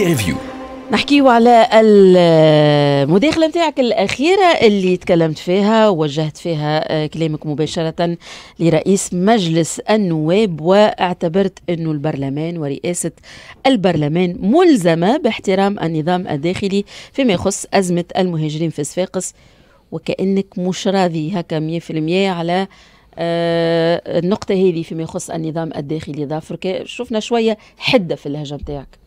انترفيو نحكيو على المداخلة نتاعك الأخيرة اللي تكلمت فيها ووجهت فيها آه، كلامك مباشرة لرئيس مجلس النواب واعتبرت أنه البرلمان ورئاسة البرلمان ملزمة باحترام النظام الداخلي فيما يخص أزمة المهاجرين في صفاقس وكأنك مش راضي هكا 100% على آه، النقطة هذه فيما يخص النظام الداخلي ضافرك شفنا شوية حدة في اللهجة نتاعك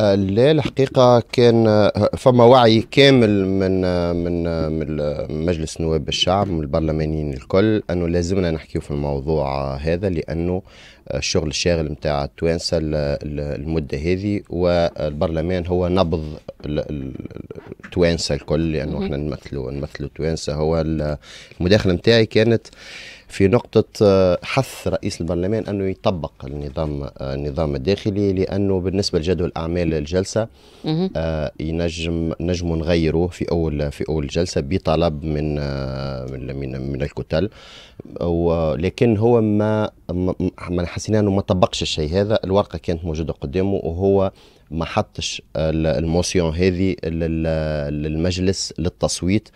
لا الحقيقة كان فما وعي كامل من من من مجلس نواب الشعب من البرلمانيين الكل أنه لازمنا نحكيو في الموضوع هذا لأنه الشغل الشاغل نتاع التوانسه المده هذه والبرلمان هو نبض التوانسه الكل لانه يعني احنا نمثلوا نمثلوا التوانسه هو المداخله نتاعي كانت في نقطة آه، حث رئيس البرلمان أنه يطبق النظام آه، النظام الداخلي لأنه بالنسبة لجدول أعمال الجلسة آه ينجم نجم نغيروه في أول في أول جلسة بطلب من آه، من من, من الكتل ولكن هو ما ما حسينا انه ما طبقش الشيء هذا الورقه كانت موجوده قدامه وهو ما حطش الموسيون هذه للمجلس للتصويت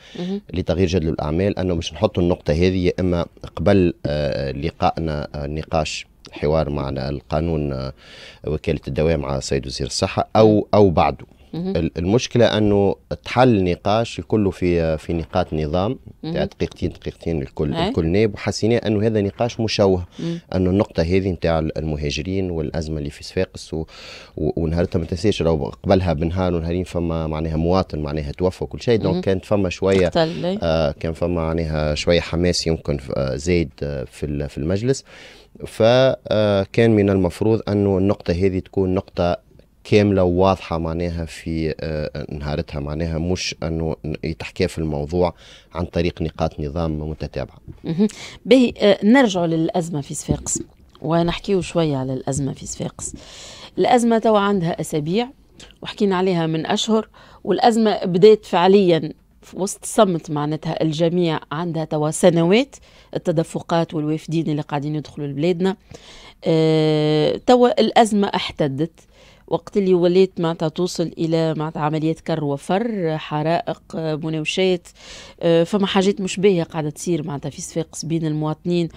لتغيير جدول الاعمال انه باش نحط النقطه هذه يا اما قبل آه، لقائنا النقاش آه، حوار مع القانون آه، وكاله الدواء مع السيد وزير الصحه او او بعده المشكله انه تحل النقاش الكل في في نقاط نظام تاع دقيقتين دقيقتين الكل هاي. الكل نائب وحسينا انه هذا نقاش مشوه انه النقطه هذه نتاع المهاجرين والازمه اللي في صفاقس ونهارتها ما تنساش قبلها بنهار ونهارين فما معناها مواطن معناها توفى وكل شيء دونك كانت فما شويه إيه. آه كان فما معناها شويه حماس يمكن آه، زايد آه، في في المجلس فكان آه، من المفروض انه النقطه هذه تكون نقطه كاملة وواضحة معناها في آه، آه، نهارتها معناها مش أنه يتحكى في الموضوع عن طريق نقاط نظام متتابعة به آه، نرجع للأزمة في صفاقس ونحكيه شوية على الأزمة في صفاقس الأزمة توا عندها أسابيع وحكينا عليها من أشهر والأزمة بدأت فعليا في وسط صمت معناتها الجميع عندها توا سنوات التدفقات والوافدين اللي قاعدين يدخلوا لبلادنا أه توا الأزمة احتدت وقت اللي وليت معناتها توصل الى معناتها عمليات كر وفر حرائق مناوشات آه، فما حاجات مش باهيه قاعده تصير معناتها في صفاقس بين المواطنين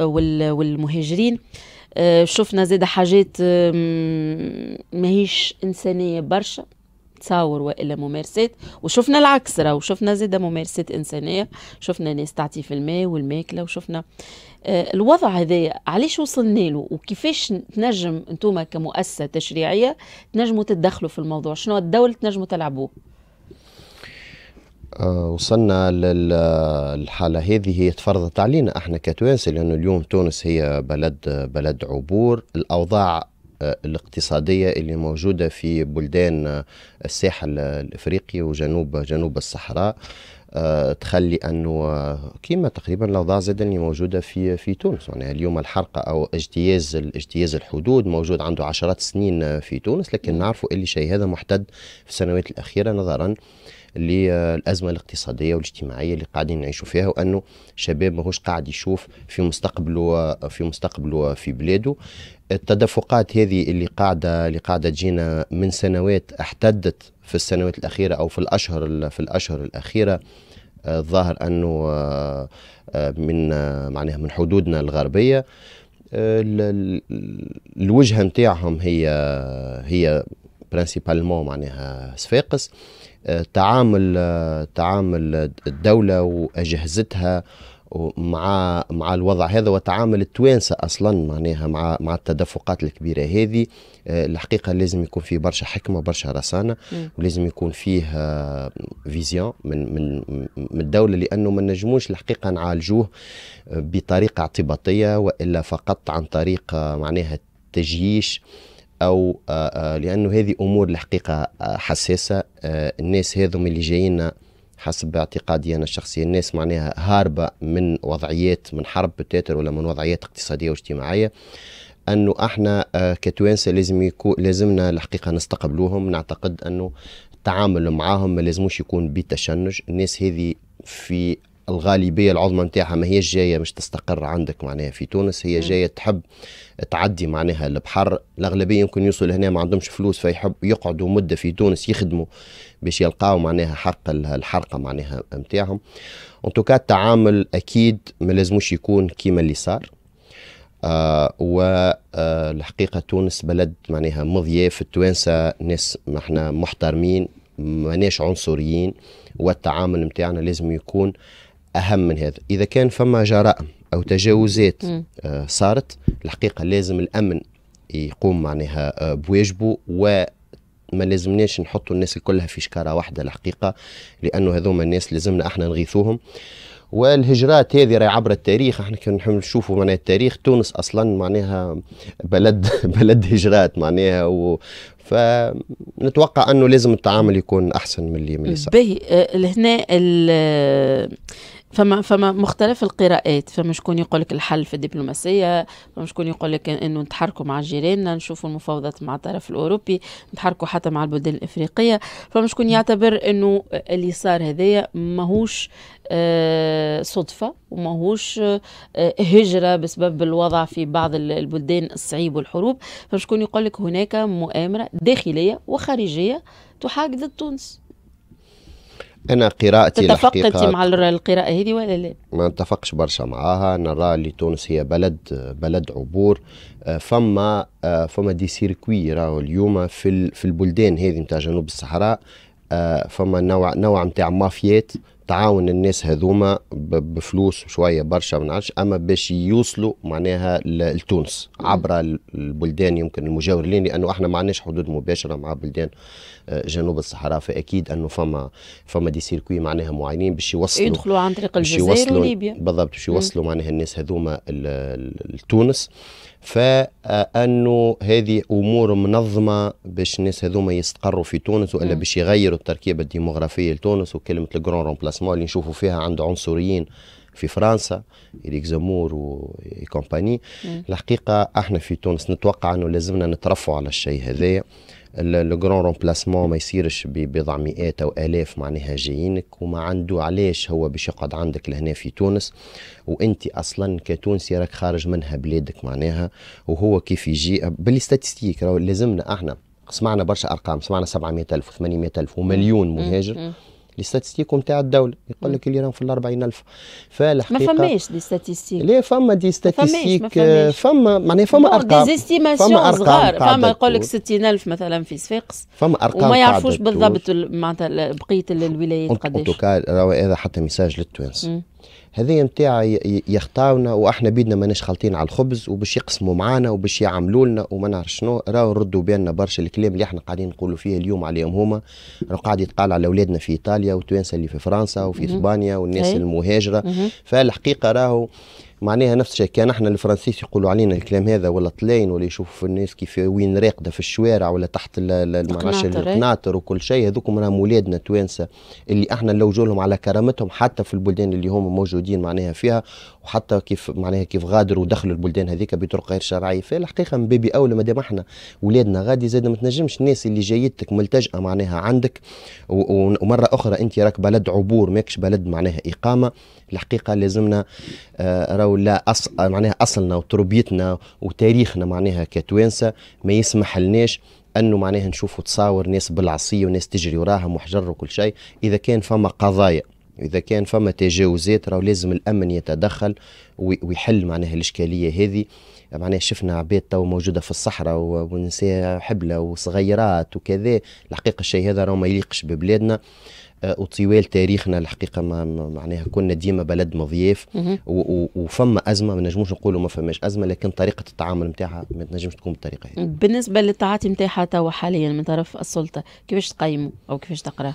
والمهاجرين آه، شفنا زاد حاجات ماهيش انسانيه برشا تصاور والا ممارسات وشفنا العكس راه وشفنا زاد ممارسات انسانيه شفنا ناس تعطي في الماء والماكله وشفنا آه، الوضع هذايا علاش وصلنا له وكيفاش تنجم انتم كمؤسسه تشريعيه تنجموا تتدخلوا في الموضوع شنو الدولة تنجموا تلعبوه آه، وصلنا للحالة هذه هي تفرضت علينا احنا كتوانسة لأنه اليوم تونس هي بلد بلد عبور الأوضاع آه، الاقتصادية اللي موجودة في بلدان الساحل الإفريقي وجنوب جنوب الصحراء آه، تخلي انه كيما تقريبا الاوضاع زاد اللي موجوده في في تونس يعني اليوم الحرقه او اجتياز اجتياز الحدود موجود عنده عشرات السنين آه، في تونس لكن نعم. نعرفوا اللي شيء هذا محتد في السنوات الاخيره نظرا للازمه آه، الاقتصاديه والاجتماعيه اللي قاعدين نعيشوا فيها وانه شباب ماهوش قاعد يشوف في مستقبله في مستقبله في بلاده التدفقات هذه اللي قاعده اللي قاعده تجينا من سنوات احتدت في السنوات الاخيره او في الاشهر في الاشهر الاخيره آه، الظاهر انه آه، آه، من معناها من حدودنا الغربيه الوجهه نتاعهم هي هي برانسيبالمون معناها صفاقس تعامل تعامل الدوله واجهزتها ومع مع الوضع هذا وتعامل التوانسه اصلا معناها مع مع التدفقات الكبيره هذه آه، الحقيقه لازم يكون فيه برشا حكمه برشا رصانه ولازم يكون فيه فيزيون آه، من من من الدوله لانه ما نجموش الحقيقه نعالجوه آه، بطريقه اعتباطيه والا فقط عن طريق معناها تجييش او لانه هذه امور الحقيقه حساسه الناس هذم اللي جايين حسب اعتقادي انا الشخصي الناس معناها هاربه من وضعيات من حرب بتاتر ولا من وضعيات اقتصاديه واجتماعيه انه احنا آه، كتوانسه لازم يكون لازمنا الحقيقه نستقبلوهم نعتقد انه التعامل معاهم ما لازموش يكون بتشنج الناس هذه في الغالبيه العظمى نتاعها ما هيش جايه مش تستقر عندك معناها في تونس هي جايه تحب تعدي معناها البحر الاغلبيه يمكن يوصل هنا ما عندهمش فلوس فيحب يقعدوا مده في تونس يخدموا باش يلقاو معناها حق الحرقه معناها نتاعهم ان توكا التعامل اكيد ما لازموش يكون كيما اللي صار آه والحقيقه آه، تونس بلد معناها مضياف في التوانسه ناس احنا محترمين ماناش عنصريين والتعامل نتاعنا لازم يكون آه اهم من هذا اذا كان فما جرائم او تجاوزات آه، صارت الحقيقه لازم الامن يقوم معناها آه، بواجبه و ما لازمناش نحطوا الناس كلها في شكاره واحده الحقيقه لانه هذوما الناس لازمنا احنا نغيثوهم والهجرات هذه راهي عبر التاريخ احنا كنا نشوفوا معناها التاريخ تونس اصلا معناها بلد بلد هجرات معناها و فنتوقع انه لازم التعامل يكون احسن من اللي من اللي صار. باهي آه، لهنا فما فما مختلف القراءات فما شكون يقول لك الحل في الدبلوماسيه فما شكون يقول لك انه نتحركوا مع جيراننا نشوفوا المفاوضات مع الطرف الاوروبي نتحركوا حتى مع البلدان الافريقيه فما شكون يعتبر انه اللي صار هذايا ماهوش آه، صدفة وماهوش آه، هجرة بسبب الوضع في بعض البلدان الصعيب والحروب فما شكون يقول لك هناك مؤامرة داخلية وخارجية تحاك ضد تونس انا قراءتي تتفقتي مع القراءه هذه ولا لا؟ ما نتفقش برشا معاها نرى اللي تونس هي بلد بلد عبور آه، فما آه، فما دي سيركوي راهو اليوم في في البلدان هذه نتاع جنوب الصحراء آه، فما نوع نوع نتاع مافيات تعاون الناس هذوما بفلوس شويه برشا ما نعرفش اما باش يوصلوا معناها لتونس عبر البلدان يمكن المجاورين لانه احنا ما عندناش حدود مباشره مع بلدان آه، جنوب الصحراء فاكيد انه فما فما دي سيركوي معناها معينين باش يوصلوا يدخلوا عن طريق الجزائر وليبيا بالضبط باش يوصلوا معناها الناس هذوما لتونس فانه هذه امور منظمه باش الناس هذوما يستقروا في تونس والا باش يغيروا التركيبه الديموغرافيه لتونس وكلمه الجرون رومبلاس الاسماء اللي نشوفوا فيها عنده عنصريين في فرنسا و وكومباني الحقيقه احنا في تونس نتوقع انه لازمنا نترفعوا على الشيء هذا لو جران رومبلاسمون ما يصيرش ببضع مئات او الاف معناها جايينك وما عنده علاش هو باش يقعد عندك لهنا في تونس وانت اصلا كتونسي راك خارج منها بلادك معناها وهو كيف يجي بالستاتستيك لازمنا احنا سمعنا برشا ارقام سمعنا 700 الف و 800 الف ومليون مهاجر لي نتاع الدوله يقول لك اللي راهم في الأربعين ألف فالحقيقه ما فماش دي ستاتستيك لا فما دي ستاتستيك فما معناها فما ارقام دي استيماسيون صغار فما يقول لك 60000 مثلا في صفاقس فما ارقام وما يعرفوش بالضبط معناتها بقيه الولايات قداش. ان توكا هذا حتى ميساج للتوانسه هذه نتاع يخطاونا واحنا بيدنا ماناش خالطين على الخبز وباش يقسموا معانا وباش يعملوا لنا وما نعرف شنو راهو ردوا بالنا برشا الكلام اللي احنا قاعدين نقولوا فيه اليوم عليهم هما راهو قاعد يتقال على اولادنا في ايطاليا والتوانسه اللي في فرنسا وفي اسبانيا والناس إيه. المهاجره فالحقيقه راهو معناها نفس الشيء كان احنا الفرنسيس يقولوا علينا الكلام هذا ولا طلاين ولا يشوفوا الناس كيف وين راقده في الشوارع ولا تحت معناش القناطر وكل شيء هذوكم راهم ولادنا توانسه اللي احنا نلوجوا لهم على كرامتهم حتى في البلدان اللي هم موجودين معناها فيها وحتى كيف معناها كيف غادروا ودخلوا البلدان هذيك بطرق غير شرعيه فالحقيقه من بيبي اولى دام احنا ولادنا غادي زاد ما تنجمش الناس اللي جايتك ملتجئه معناها عندك ومره اخرى انت راك بلد عبور ماكش بلد معناها اقامه الحقيقه لازمنا آه ولا لا أص... معناها اصلنا وتربيتنا وتاريخنا معناها كتوانسه ما يسمح لناش انه معناها نشوفوا تصاور ناس بالعصيه وناس تجري وراهم وحجر وكل شيء اذا كان فما قضايا اذا كان فما تجاوزات راهو لازم الامن يتدخل ويحل معناها الاشكاليه هذه معناها شفنا عباد تو موجوده في الصحراء ونساء حبله وصغيرات وكذا الحقيقه الشيء هذا راهو ما يليقش ببلادنا وطوال تاريخنا الحقيقه ما معناها كنا ديما بلد مضياف وفما ازمه ما نجموش نقولوا ما فماش ازمه لكن طريقه التعامل نتاعها ما تنجمش تكون بالطريقه هذه بالنسبه للتعاطي نتاعها توا حاليا من طرف السلطه كيفاش تقيمه او كيفاش تقراه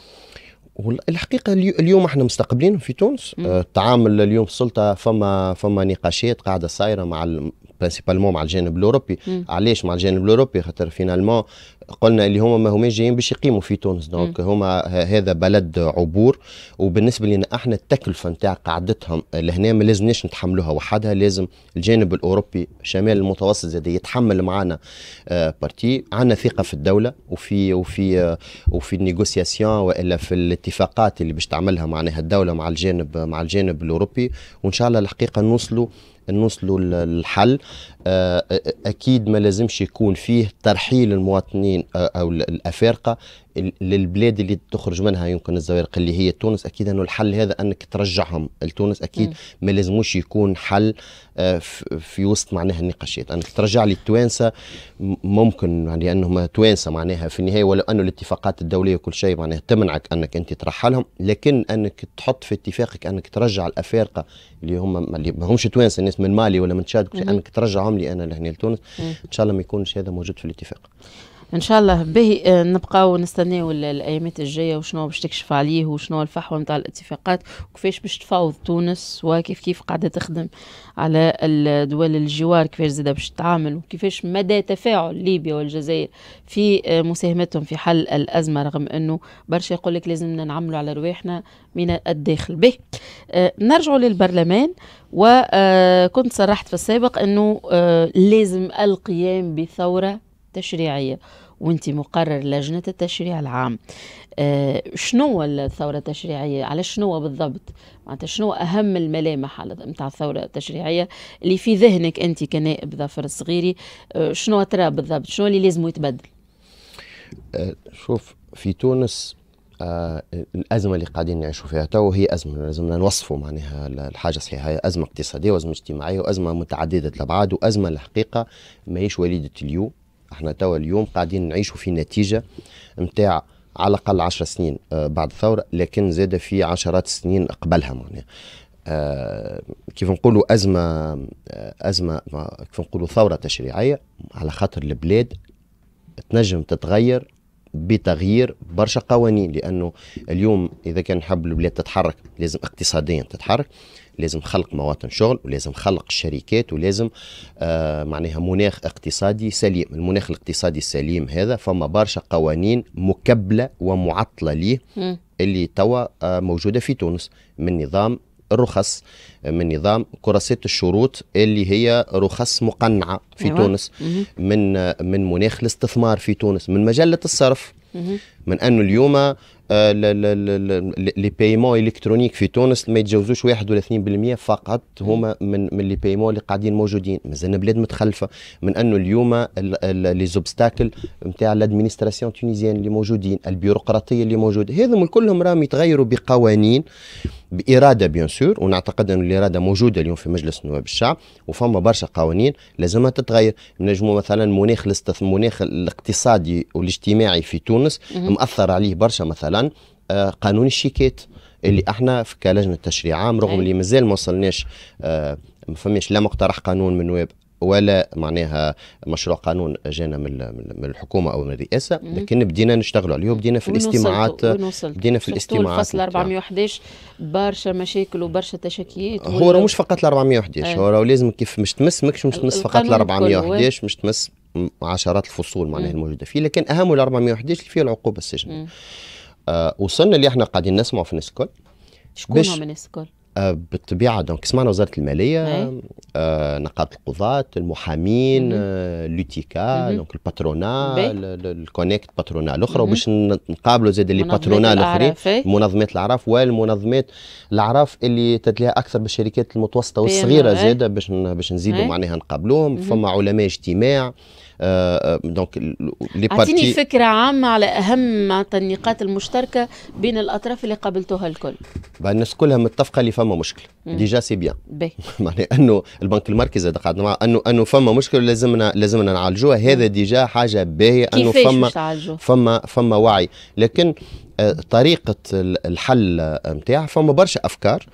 الحقيقة اليوم احنا مستقبلين في تونس التعامل اليوم السلطة فما فما نقاشات قاعدة صايرة مع برينسيبالمون مع الجانب الاوروبي علاش مع الجانب الاوروبي خاطر فينالمون قلنا اللي هما ما هما جايين باش يقيموا في تونس دونك هما هذا بلد عبور وبالنسبه لنا احنا التكلفه نتاع قعدتهم لهنا ما لازمناش نتحملوها وحدها لازم الجانب الاوروبي شمال المتوسط زاد يتحمل معنا بارتي آه، عندنا ثقه في الدوله وفي وفي آه، وفي النيغوسياسيون والا في الاتفاقات اللي باش تعملها معناها الدوله مع الجانب مع الجانب الاوروبي وان شاء الله الحقيقه نوصلوا نوصلوا للحل آه، آه، اكيد ما لازمش يكون فيه ترحيل المواطنين او الافارقه للبلاد اللي تخرج منها يمكن الزوارق اللي هي تونس اكيد انه الحل هذا انك ترجعهم لتونس اكيد ما لازموش يكون حل آه، في وسط معناها النقاشات انك ترجع لي التوانسه ممكن يعني انهم توانسه معناها في النهايه ولو انه الاتفاقات الدوليه وكل شيء معناها تمنعك انك انت ترحلهم لكن انك تحط في اتفاقك انك ترجع الافارقه اللي هم اللي ما همش توانسه الناس من مالي ولا من تشاد انك ترجعهم لي انا لهنا لتونس ان شاء الله ما يكونش هذا موجود في الاتفاق ان شاء الله به آه، نبقاو ونستناو الايامات الجايه وشنو باش تكشف عليه وشنو الفحوى نتاع الاتفاقات وكيفاش باش تفاوض تونس وكيف كيف قاعده تخدم على الدول الجوار كيفاش زاده باش تتعامل وكيفاش مدى تفاعل ليبيا والجزائر في آه، مساهمتهم في حل الازمه رغم انه برشا يقول لك لازمنا نعملوا على رواحنا من الداخل به آه، نرجعوا للبرلمان وكنت صرحت في السابق انه لازم القيام بثوره التشريعية وانت مقرر لجنة التشريع العام آه شنو الثورة التشريعية على شنو بالضبط معناتها شنو أهم الملامح نتاع الثورة التشريعية اللي في ذهنك أنت كنائب ظفر الصغيري آه شنو ترى بالضبط شنو اللي لازم يتبدل آه، شوف في تونس آه الازمه اللي قاعدين نعيشوا فيها تو هي ازمه لازمنا نوصفوا معناها الحاجه صحيحه هي ازمه اقتصاديه وازمه اجتماعيه وازمه متعدده الابعاد وازمه الحقيقه ماهيش وليده اليوم احنا توا اليوم قاعدين نعيشوا في نتيجه نتاع على الاقل 10 سنين آه، بعد الثوره لكن زاد في عشرات السنين قبلها معناها آه كيف نقولوا ازمه آه، ازمه كيف نقولوا ثوره تشريعيه على خاطر البلاد تنجم تتغير بتغيير برشا قوانين لانه اليوم اذا كان نحب البلاد تتحرك لازم اقتصاديا تتحرك لازم خلق مواطن شغل ولازم خلق شركات ولازم آه معناها مناخ اقتصادي سليم المناخ الاقتصادي السليم هذا فما برشا قوانين مكبلة ومعطلة ليه اللي توا آه موجودة في تونس من نظام الرخص من نظام كراسات الشروط اللي هي رخص مقنعة في أيوة. تونس من آه، من مناخ الاستثمار في تونس من مجلة الصرف من أنه اليوم آه، آه، لي بايمون الكترونيك في تونس ما يتجاوزوش 2% فقط هما من من لي بايمون اللي قاعدين موجودين مازلنا بلاد متخلفه من انه اليوم لي زوبستاكل نتاع الادمينستراسيون تونيزيان اللي موجودين البيروقراطيه اللي موجوده هذم كلهم راهم يتغيروا بقوانين باراده بيان سور ونعتقد ان الاراده موجوده اليوم في مجلس نواب الشعب وفما برشا قوانين لازمها تتغير نجموا مثلا مناخ الاستثمار مناخ الاقتصادي والاجتماعي في تونس مأثر عليه برشا مثلا آه، قانون الشيكات اللي احنا كلجنه تشريع عام رغم اللي مازال ما وصلناش آه، ما فماش لا مقترح قانون من نواب ولا معناها مشروع قانون جانا من من الحكومه او من الرئاسه لكن بدينا نشتغلوا عليه وبدينا في الاستماعات بدينا في الاستماعات الفصل 411 برشا مشاكل وبرشا تشكيات هو راه مش فقط ال 411 آه. هو راه لازم كيف مش تمس مش تمس فقط ال 411 مش تمس عشرات الفصول معناها الموجوده فيه لكن اهم ال 411 اللي فيه العقوبه السجن آه وصلنا اللي احنا قاعدين نسمعوا في الناس الكل شكون هما الناس الكل؟ آه، بالطبيعه دونك سمعنا وزاره الماليه آه نقابه القضاة المحامين آه لوتيكا دونك الباترونا الكونيكت باترونا الاخرى وباش نقابلوا زاد اللي باترونا الاخرين منظمات الاعراف والمنظمات الاعراف اللي تدليها اكثر بالشركات المتوسطه والصغيره زاده باش باش نزيدوا معناها نقابلوهم فما علماء اجتماع دونك آه، لي آه، اعطيني فكره عامه على اهم النقاط المشتركه بين الاطراف اللي قابلتوها الكل الناس كلها متفقه اللي فما مشكل ديجا سي بيان معني انه البنك المركزي هذا قاعد معه انه انه فما مشكل لازمنا لازمنا نعالجوها هذا ديجا حاجه باهيه انه فما فما فما وعي لكن آه، طريقة الحل نتاع فما برشا أفكار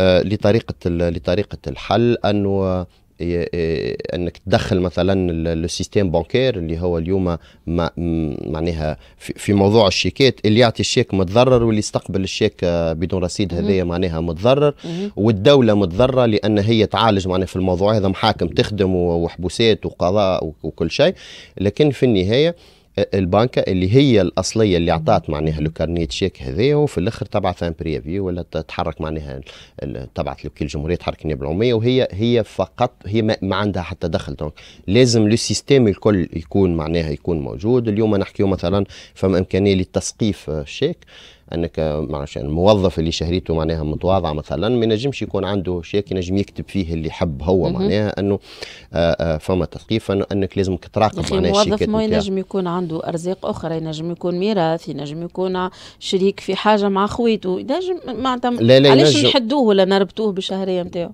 لطريقة لطريقة الحل أنه إيه، إيه، انك تدخل مثلا لو سيستيم بانكير اللي هو اليوم معناها في موضوع الشيكات اللي يعطي الشيك متضرر واللي يستقبل الشيك آه، بدون رصيد هذايا معناها متضرر والدوله متضرره لان هي تعالج معناها في الموضوع هذا محاكم تخدم وحبوسات وقضاء وكل شيء لكن في النهايه البنكة اللي هي الأصلية اللي أعطت معناها لو كارنيه تشيك هذايا وفي الآخر تبعث ان بريفي ولا تتحرك معناها تبعث لوكيل الجمهورية تحرك النيابة العمومية وهي هي فقط هي ما, عندها حتى دخل دونك لازم لو سيستيم الكل يكون معناها يكون موجود اليوم نحكيو مثلا فما إمكانية للتسقيف الشيك انك معلش الموظف اللي شهريته معناها متواضعه مثلا ما ينجمش يكون عنده شيك ينجم يكتب فيه اللي حب هو معناها انه آه، آه، فما تثقيف انك لازم تراقب معناها الموظف ما ينجم يكون عنده ارزاق اخرى ينجم يكون ميراث ينجم يكون شريك في حاجه مع خويته ينجم معناتها لا لا علاش نحدوه ولا نربطوه بالشهريه نتاعو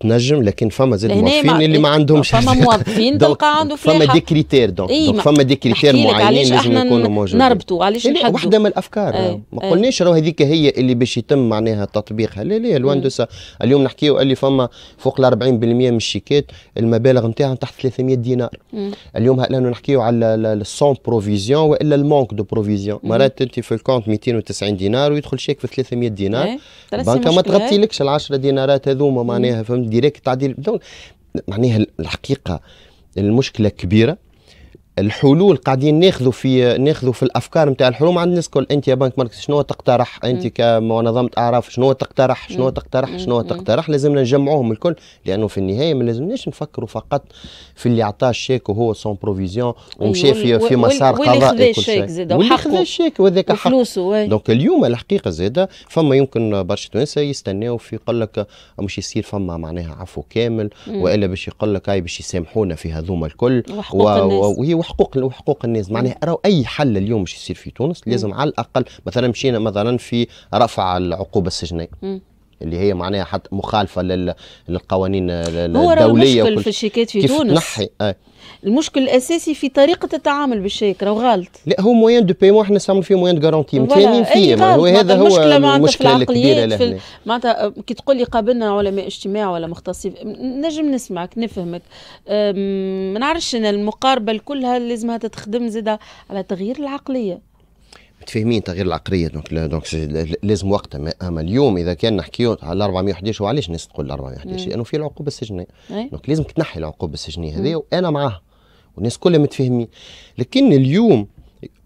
تنجم لكن فما زاد موظفين اللي ما عندهمش فما موظفين تلقى عنده فلاحه فما دي كريتير دونك إيه فما دي كريتير معينين لازم يكونوا موجودين نربطوا علاش يعني نحدوا واحده من الافكار ما قلناش راهو هذيك هي اللي باش يتم معناها تطبيقها لا لا لوان دو سا اليوم نحكيو اللي فما فوق ال 40% من الشيكات المبالغ نتاعهم تحت 300 دينار مم. اليوم لانه نحكيو على السون بروفيزيون والا المونك دو بروفيزيون مرات انت في الكونت 290 دينار ويدخل شيك في 300 دينار البنكه ما تغطيلكش ال 10 دينارات هذوما معناها فهمت ديريكت تعديل معناها الحقيقه المشكله كبيره الحلول قاعدين ناخذوا في ناخذوا في الافكار نتاع الحلول ما عند الناس الكل انت يا بنك مركز شنو تقترح انت كمنظمه اعراف شنو تقترح شنو تقترح شنو تقترح لازمنا نجمعوهم الكل لانه في النهايه ما لازمناش نفكروا فقط في اللي عطاه الشيك وهو سون بروفيزيون ومشى في في مسار قضائي كل شيء واللي خذا الشيك وذاك حق دونك اليوم الحقيقه زاده فما يمكن برشا تونس يستناو في يقول لك مش يصير فما معناها عفو كامل والا باش يقول لك هاي باش يسامحونا في هذوما الكل وحقوق الناس وهي حقوق وحقوق الناس معناها راهو اي حل اليوم باش يصير في تونس لازم على الاقل مثلا مشينا مثلا في رفع العقوبه السجنيه اللي هي معناها حتى مخالفه للقوانين الدوليه هو المشكل في الشيكات في تونس نحي آه. المشكل الاساسي في طريقه التعامل بالشيك راهو غلط لا هو موين دو بيمون احنا نستعملوا فيه موين دو غارونتي متيانين فيه هو هذا هو المشكله الكبيره لهنا معناتها كي تقول لي قابلنا علماء اجتماع ولا مختصين نجم نسمعك نفهمك ما نعرفش انا المقاربه كلها لازمها تتخدم زاده على تغيير العقليه متفاهمين تغيير العقليه دونك دونك لازم وقتها اما اليوم اذا كان نحكيو على 411 وعلاش الناس تقول 411 لانه في العقوبه السجنيه دونك إيه. لازم تنحي العقوبه السجنيه هذه وانا معاها والناس كلها متفاهمين لكن اليوم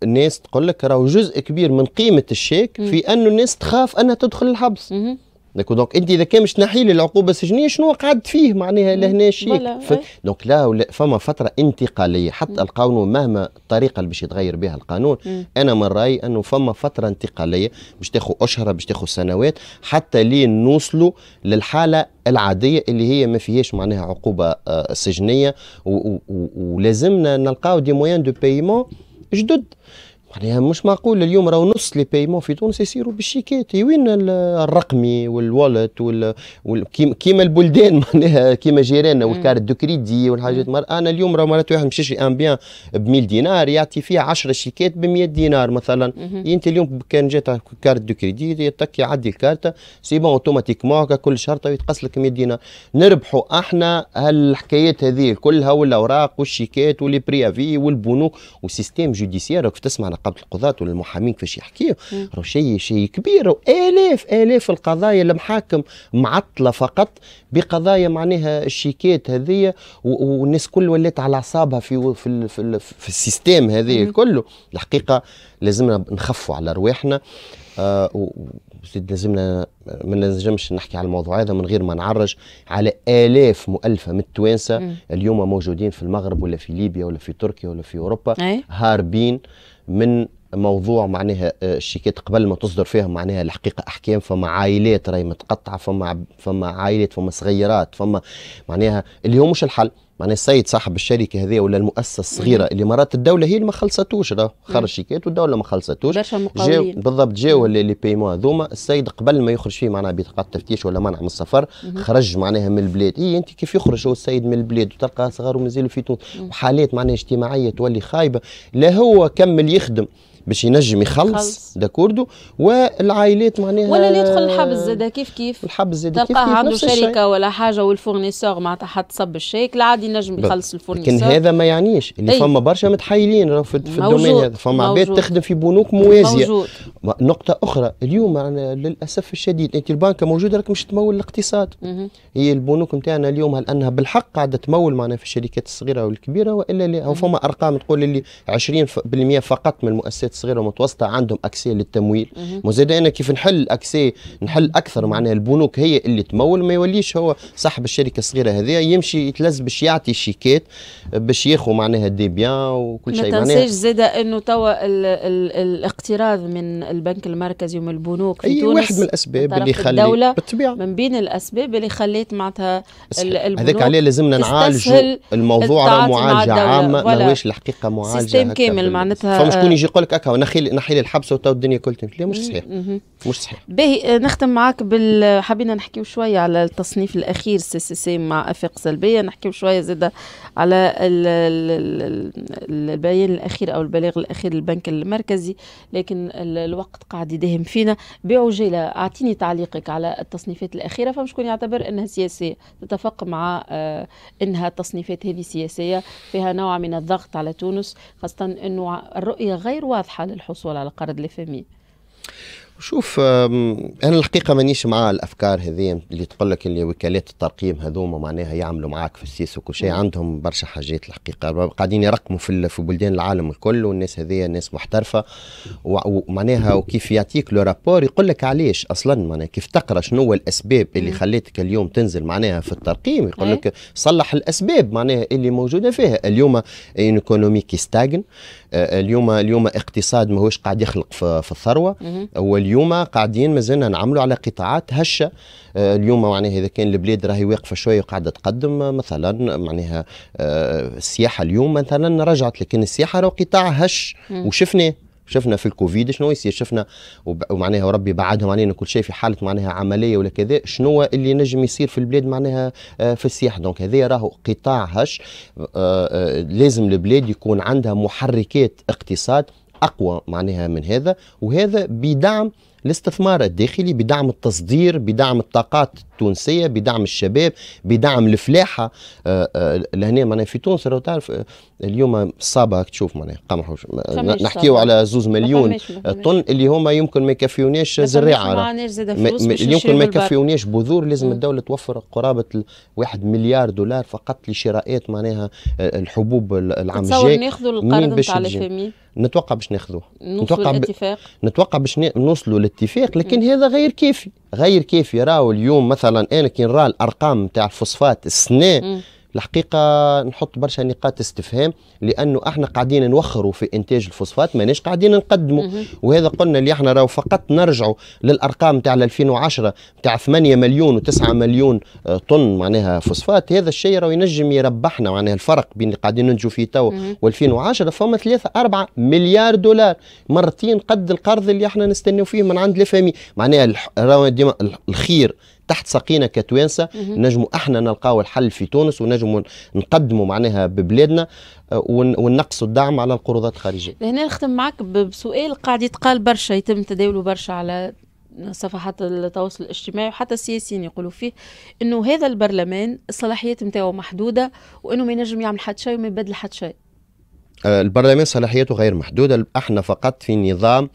الناس تقول لك راهو جزء كبير من قيمه الشيك في انه الناس تخاف انها تدخل الحبس مم. داكو دونك انت اذا كان مش تنحي لي العقوبه السجنيه شنو قعدت فيه معناها لهنا شيء ف... إيه. دونك لا ولا فما فتره انتقاليه حتى مم. القانون مهما الطريقه اللي باش يتغير بها القانون مم. انا من رايي انه فما فتره انتقاليه باش تاخذ اشهر باش تاخذ سنوات حتى لين نوصلوا للحاله العاديه اللي هي ما فيهاش معناها عقوبه آه، سجنيه ولازمنا نلقاو دي موان دو بايمون جدد معناها مش معقول اليوم راهو نص لي بايمون في تونس يصيروا بالشيكات وين الرقمي والوالت وال... كيما البلدان معناها كيما جيراننا والكارت دو كريدي والحاجات مر... انا اليوم راهو معناتها واحد مشي ان بيان ب 100 دينار يعطي فيه 10 شيكات ب 100 دينار مثلا انت اليوم كان جات كارت دو كريدي تك يعدي الكارت سي بون اوتوماتيكمون كل شهر طيب يتقص لك 100 دينار نربحوا احنا هالحكايات هذه كلها والاوراق والشيكات ولي بريافي والبنوك وسيستيم جوديسيير راك تسمع نقابه القضاة ولا المحامين كيفاش يحكيوا راه شيء شيء كبير والاف الاف القضايا المحاكم معطله فقط بقضايا معناها الشيكات هذه والناس كل ولات على اعصابها في في في, في السيستم هذا كله الحقيقه لازمنا نخفوا على رواحنا آه لازمنا ما نجمش نحكي على الموضوع هذا من غير ما نعرج على الاف مؤلفه من التوانسه اليوم موجودين في المغرب ولا في ليبيا ولا في تركيا ولا في اوروبا أي. هاربين من موضوع معناها آه، الشيكات قبل ما تصدر فيها معناها الحقيقه احكام فما عائلات راهي متقطعه فما فما عائلات فما صغيرات فما معناها اليوم مش الحل معناها السيد صاحب الشركه هذه ولا المؤسسه الصغيره اللي مرات الدوله هي اللي ما خلصتوش راه خرج شيكات والدوله ما خلصتوش برشا مقاولين بالضبط جاو لي بيمون هذوما السيد قبل ما يخرج فيه معناها بطاقه تفتيش ولا منع من السفر خرج معناها من البلاد اي انت كيف يخرج هو السيد من البلاد وتلقى صغار ومازالوا في تونس وحالات معناها اجتماعيه تولي خايبه لا هو كمل يخدم باش ينجم يخلص داكوردو والعائلات معناها ولا اللي يدخل الحبس زاد كيف كيف الحبس زاد كيف تلقاه عنده شركه ولا حاجه والفورنيسور معناتها حتى صب الشيك العادي ينجم يخلص الفورنيسور لكن هذا ما يعنيش اللي إيه. فما برشا متحايلين في, في الدومين هذا فما عباد تخدم في بنوك موازيه موجود. نقطه اخرى اليوم للاسف الشديد انت البنكه موجوده راك مش تمول الاقتصاد مه. هي البنوك نتاعنا اليوم هل انها بالحق قاعده تمول معنا في الشركات الصغيره والكبيره والا فما ارقام تقول اللي 20% فقط من المؤسسات الشركات الصغيره والمتوسطه عندهم اكسي للتمويل وزاد انا كيف نحل اكسي نحل اكثر معناها البنوك هي اللي تمول ما يوليش هو صاحب الشركه الصغيره هذه يمشي يتلز باش يعطي شيكات باش ياخذ معناها دي بيان وكل شيء معناها ما تنساش زاده انه توا الاقتراض من البنك المركزي ومن البنوك في أي تونس واحد من الاسباب اللي خلي بالطبيعه من بين الاسباب اللي خليت معناتها هذاك عليه لازمنا نعالج الموضوع على معالجه عامه ماهوش الحقيقه معالجه سيستم كامل معناتها فمش كون يجي يقول لك هكا ونخيل نحيل الحبس وتو الدنيا كل تمشي ليه مش صحيح مش صحيح باهي آه، نختم معاك بال حبينا نحكيو شويه على التصنيف الاخير سي سي سي مع افاق سلبيه نحكيو شويه زاده على البيان الاخير او البلاغ الاخير للبنك المركزي لكن الوقت قاعد يداهم فينا بعجاله اعطيني تعليقك على التصنيفات الاخيره فمش كون يعتبر انها سياسيه تتفق مع آه، انها التصنيفات هذه سياسيه فيها نوع من الضغط على تونس خاصه انه الرؤيه غير واضحه حال الحصول على قرض لفامي شوف انا الحقيقه مانيش مع الافكار هذه اللي تقول لك اللي وكالات الترقيم هذوما معناها يعملوا معاك في السيس وكل شيء عندهم برشا حاجات الحقيقه قاعدين يرقموا في في بلدان العالم الكل والناس هذيا ناس محترفه ومعناها وكيف يعطيك لو رابور يقول لك علاش اصلا معناها كيف تقرا شنو الاسباب اللي خلتك اليوم تنزل معناها في الترقيم يقول إيه. لك صلح الاسباب معناها اللي موجوده فيها اليوم ايكونومي كي ستاجن آه، اليوم اليوم اقتصاد ماهوش قاعد يخلق في, الثروه هو اليوم قاعدين مازلنا نعملوا على قطاعات هشه آه، اليوم معناها اذا كان البلاد راهي واقفه شويه وقاعده تقدم آه، مثلا معناها آه، السياحه اليوم مثلا رجعت لكن السياحه راهو قطاع هش وشفناه شفنا في الكوفيد شنو يصير شفنا ومعناها وربي بعدهم علينا كل شيء في حاله معناها عمليه ولا كذا شنو اللي نجم يصير في البلاد معناها في السياحه دونك هذا راهو قطاع هش لازم البلاد يكون عندها محركات اقتصاد اقوى معناها من هذا وهذا بدعم الاستثمار الداخلي بدعم التصدير بدعم الطاقات التونسيه بدعم الشباب بدعم الفلاحه آه، آه، لهنا معناها في تونس لو تعرف آه، اليوم صابه تشوف معناها قمح نحكيو على زوز مليون طن اللي هما يمكن ما يكفيوناش زراعه يمكن ما يكفيوناش بذور لازم الدوله توفر قرابه واحد مليار دولار فقط لشراءات معناها الحبوب العام الجاي ناخذوا القرض نتاع الفامي نتوقع باش ناخذوه نتوقع ب... نتوقع باش نوصلوا لاتفاق لكن م. هذا غير كافي غير كافي راهو اليوم مثلا انا كي نرى الارقام نتاع الفوسفات السنه الحقيقه نحط برشا نقاط استفهام لانه احنا قاعدين نوخروا في انتاج الفوسفات ماناش قاعدين نقدموا وهذا قلنا اللي احنا راهو فقط نرجعوا للارقام تاع 2010 تاع 8 مليون و9 مليون آه، طن معناها فوسفات هذا الشيء راهو ينجم يربحنا معناها الفرق بين اللي قاعدين ننجو فيه توا و2010 فما 3 4 مليار دولار مرتين قد القرض اللي احنا نستناو فيه من عند لفامي معناها راهو ديما الخير تحت سقينا كتوانسه نجموا احنا نلقاو الحل في تونس ونجموا نقدموا معناها ببلادنا آه، ونقصوا الدعم على القروضات الخارجيه. هنا نختم معك بسؤال قاعد يتقال برشا يتم تداوله برشا على صفحات التواصل الاجتماعي وحتى السياسيين يقولوا فيه انه هذا البرلمان الصلاحيات نتاعو محدوده وانه ما ينجم يعمل حد شيء وما يبدل حد شيء. آه، البرلمان صلاحياته غير محدوده احنا فقط في نظام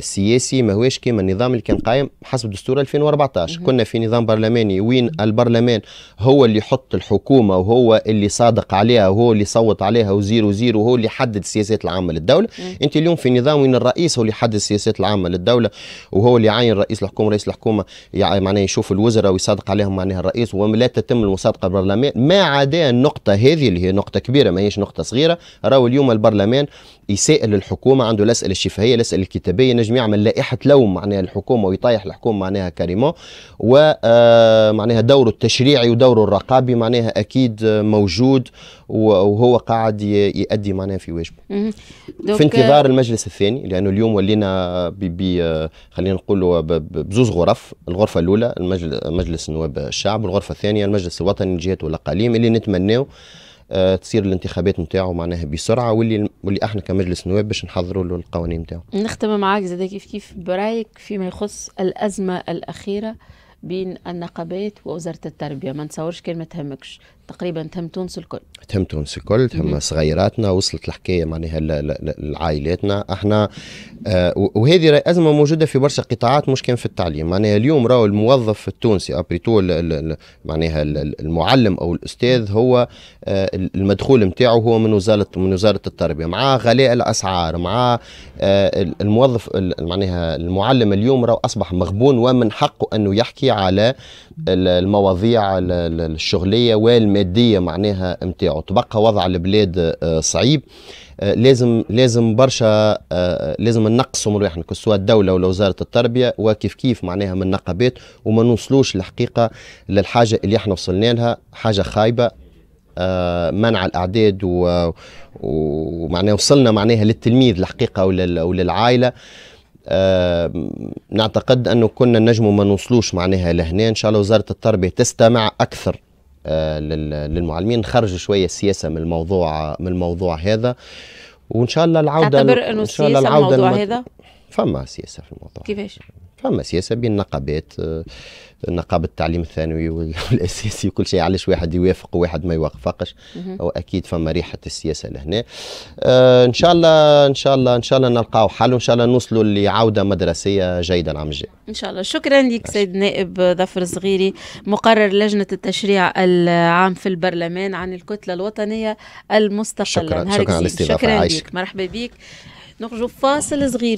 سياسي ما هواش كيما النظام اللي كان قايم حسب دستور 2014 كنا في نظام برلماني وين البرلمان هو اللي يحط الحكومه وهو اللي صادق عليها وهو اللي صوت عليها وزير وزير وهو اللي يحدد السياسات العامه للدوله انت اليوم في نظام وين الرئيس هو اللي يحدد السياسات العامه للدوله وهو اللي يعين رئيس الحكومه رئيس الحكومه يعني معناه يشوف الوزراء ويصادق عليهم معناها الرئيس ولا تتم المصادقه البرلمان ما عدا النقطه هذه اللي هي نقطه كبيره ماهيش نقطه صغيره راهو اليوم البرلمان يسائل الحكومه عنده الاسئله الشفهيه الاسئله الكتابيه نجم يعمل لائحه لوم معناها الحكومه ويطيح الحكومه معناها كريمون ومعناها آه، دوره التشريعي ودوره الرقابي معناها اكيد موجود وهو قاعد يؤدي معناها في واجبه في انتظار المجلس الثاني لانه اليوم ولينا خلينا نقولوا بزوز غرف الغرفه الاولى مجلس نواب الشعب والغرفه الثانيه المجلس الوطني الجهات والاقاليم اللي نتمناو آه، تصير الانتخابات نتاعو معناها بسرعه واللي واللي احنا كمجلس نواب باش نحضروا له القوانين نتاعو نختم معاك زاد كيف كيف برايك فيما يخص الازمه الاخيره بين النقابات ووزاره التربيه ما نتصورش كان ما تهمكش تقريبا تم تونس الكل تم تونس الكل تم صغيراتنا وصلت الحكايه معناها لعائلاتنا احنا آه وهذه ازمه موجوده في برشا قطاعات مش كان في التعليم معناها اليوم راهو الموظف التونسي ابريتو معناها المعلم او الاستاذ هو آه المدخول نتاعو هو من وزاره من وزاره التربيه مع غلاء الاسعار مع آه الموظف معناها المعلم اليوم راهو اصبح مغبون ومن حقه انه يحكي على المواضيع الشغليه والماليه ماديه معناها نتاعو تبقى وضع البلاد آه، صعيب آه، لازم لازم برشا آه، لازم نقصوا من روحنا سواء الدوله ولا وزاره التربيه وكيف كيف معناها من نقابات وما نوصلوش الحقيقه للحاجه اللي احنا وصلنا لها حاجه خايبه منع الاعداد ومعناها وصلنا معناها للتلميذ الحقيقه وللعائله آه نعتقد انه كنا نجم ما نوصلوش معناها لهنا ان شاء الله وزاره التربيه تستمع اكثر آه، للمعلمين نخرج شويه السياسه من الموضوع من الموضوع هذا وان شاء الله العوده تعتبر انه العودة الموضوع هذا فما سياسه في الموضوع كيفاش فما سياسه بين نقابات آه، نقابه التعليم الثانوي والاساسي وكل شيء علاش واحد يوافق وواحد ما يوافقش واكيد فما ريحه السياسه لهنا آه ان شاء الله ان شاء الله ان شاء الله نلقاو حل وان شاء الله نوصلوا لعوده مدرسيه جيده العام الجاي ان شاء الله شكرا لك سيد نائب ظفر صغيري مقرر لجنه التشريع العام في البرلمان عن الكتله الوطنيه المستقله شكرا شكرا, شكرا, شكرا لك مرحبا بك نخرجوا فاصل صغير